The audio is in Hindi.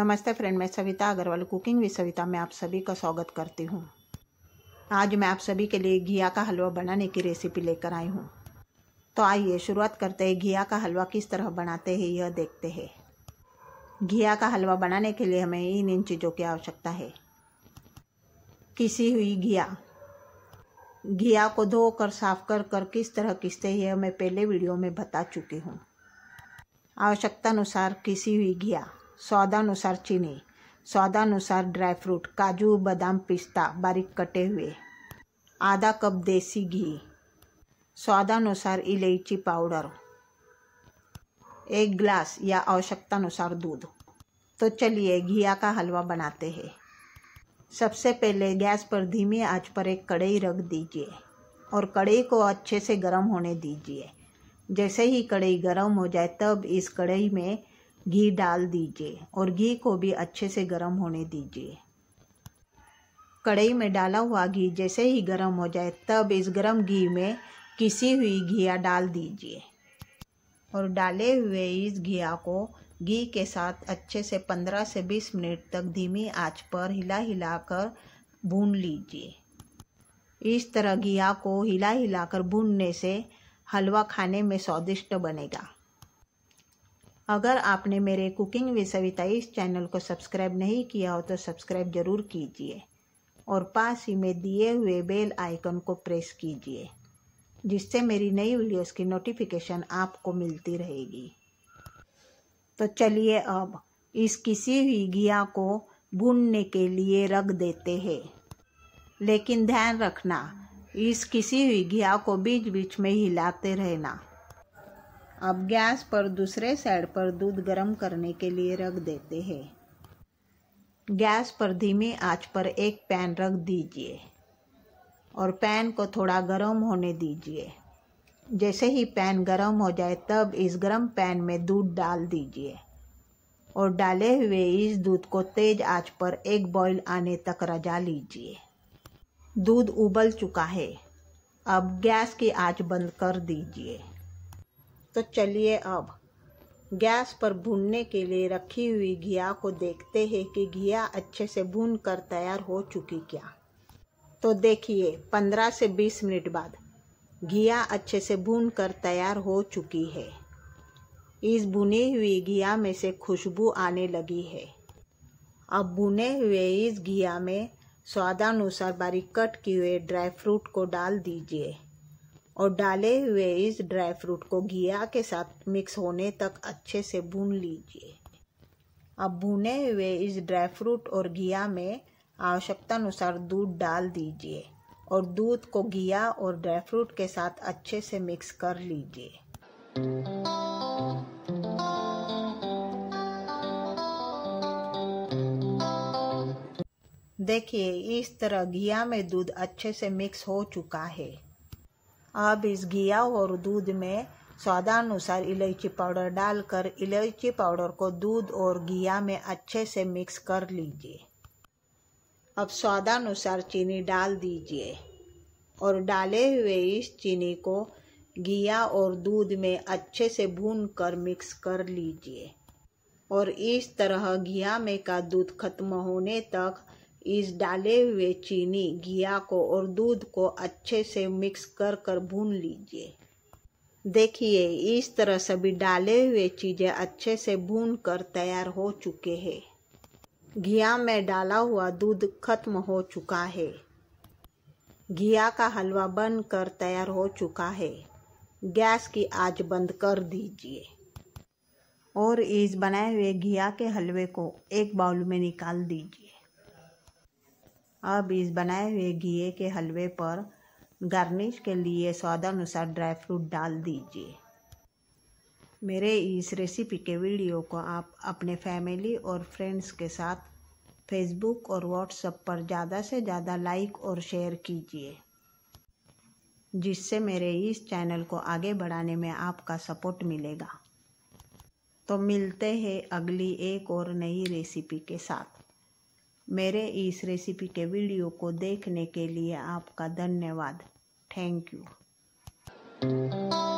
नमस्ते फ्रेंड मैं सविता अग्रवाल कुकिंग विद सविता में आप सभी का स्वागत करती हूँ आज मैं आप सभी के लिए घिया का हलवा बनाने की रेसिपी लेकर आई हूँ तो आइए शुरुआत करते हैं घिया का हलवा किस तरह बनाते हैं यह देखते हैं घिया का हलवा बनाने के लिए हमें इन इन चीज़ों की आवश्यकता है किसी हुई घिया घिया को धोकर साफ कर कर किस तरह किसते यह मैं पहले वीडियो में बता चुकी हूँ आवश्यकता अनुसार किसी हुई घिया स्वादानुसार चीनी स्वादानुसार ड्राई फ्रूट काजू बादाम पिस्ता बारीक कटे हुए आधा कप देसी घी स्वादानुसार इलायची पाउडर एक ग्लास या आवश्यकतानुसार दूध तो चलिए घिया का हलवा बनाते हैं सबसे पहले गैस पर धीमी आंच पर एक कढ़ई रख दीजिए और कढ़ाई को अच्छे से गर्म होने दीजिए जैसे ही कढ़ाई गर्म हो जाए तब इस कढ़ाई में घी डाल दीजिए और घी को भी अच्छे से गर्म होने दीजिए कढ़ाई में डाला हुआ घी जैसे ही गर्म हो जाए तब इस गर्म घी में किसी हुई घिया डाल दीजिए और डाले हुए इस घिया को घी के साथ अच्छे से 15 से 20 मिनट तक धीमी आंच पर हिला हिला कर भून लीजिए इस तरह घिया को हिला हिला कर भूनने से हलवा खाने में स्वादिष्ट बनेगा अगर आपने मेरे कुकिंग विद सविता इस चैनल को सब्सक्राइब नहीं किया हो तो सब्सक्राइब जरूर कीजिए और पास ही में दिए हुए बेल आइकन को प्रेस कीजिए जिससे मेरी नई वीडियोस की नोटिफिकेशन आपको मिलती रहेगी तो चलिए अब इस किसी भी घिया को भूनने के लिए रख देते हैं लेकिन ध्यान रखना इस किसी हुई घिया को बीच बीच में हिलाते रहना अब गैस पर दूसरे साइड पर दूध गर्म करने के लिए रख देते हैं गैस पर धीमी आंच पर एक पैन रख दीजिए और पैन को थोड़ा गर्म होने दीजिए जैसे ही पैन गर्म हो जाए तब इस गर्म पैन में दूध डाल दीजिए और डाले हुए इस दूध को तेज आंच पर एक बॉईल आने तक रजा लीजिए दूध उबल चुका है अब गैस की आंच बंद कर दीजिए तो चलिए अब गैस पर भूनने के लिए रखी हुई घिया को देखते हैं कि घिया अच्छे से भून कर तैयार हो चुकी क्या तो देखिए 15 से 20 मिनट बाद घिया अच्छे से भून कर तैयार हो चुकी है इस भुनी हुई घिया में से खुशबू आने लगी है अब भुने हुए इस घिया में स्वादानुसार बारीक कट किए हुए ड्राई फ्रूट को डाल दीजिए और डाले हुए इस ड्राई फ्रूट को घिया के साथ मिक्स होने तक अच्छे से भून लीजिए अब भुने हुए इस ड्राई फ्रूट और घिया में आवश्यकता अनुसार दूध डाल दीजिए और दूध को घिया और ड्राई फ्रूट के साथ अच्छे से मिक्स कर लीजिए देखिए इस तरह घिया में दूध अच्छे से मिक्स हो चुका है अब इस घिया और दूध में स्वादानुसार इलायची पाउडर डालकर इलायची पाउडर को दूध और घिया में अच्छे से मिक्स कर लीजिए अब स्वादानुसार चीनी डाल दीजिए और डाले हुए इस चीनी को घिया और दूध में अच्छे से भून कर मिक्स कर लीजिए और इस तरह घिया में का दूध खत्म होने तक इस डाले हुए चीनी घिया को और दूध को अच्छे से मिक्स कर कर भून लीजिए देखिए इस तरह सभी डाले हुए चीज़ें अच्छे से भून कर तैयार हो चुके हैं घिया में डाला हुआ दूध खत्म हो चुका है घिया का हलवा बन कर तैयार हो चुका है गैस की आंच बंद कर दीजिए और इस बनाए हुए घिया के हलवे को एक बाउल में निकाल दीजिए अब इस बनाए हुए घिए के हलवे पर गार्निश के लिए स्वादानुसार ड्राई फ्रूट डाल दीजिए मेरे इस रेसिपी के वीडियो को आप अपने फैमिली और फ्रेंड्स के साथ फेसबुक और व्हाट्सएप पर ज़्यादा से ज़्यादा लाइक और शेयर कीजिए जिससे मेरे इस चैनल को आगे बढ़ाने में आपका सपोर्ट मिलेगा तो मिलते हैं अगली एक और नई रेसिपी के साथ मेरे इस रेसिपी के वीडियो को देखने के लिए आपका धन्यवाद थैंक यू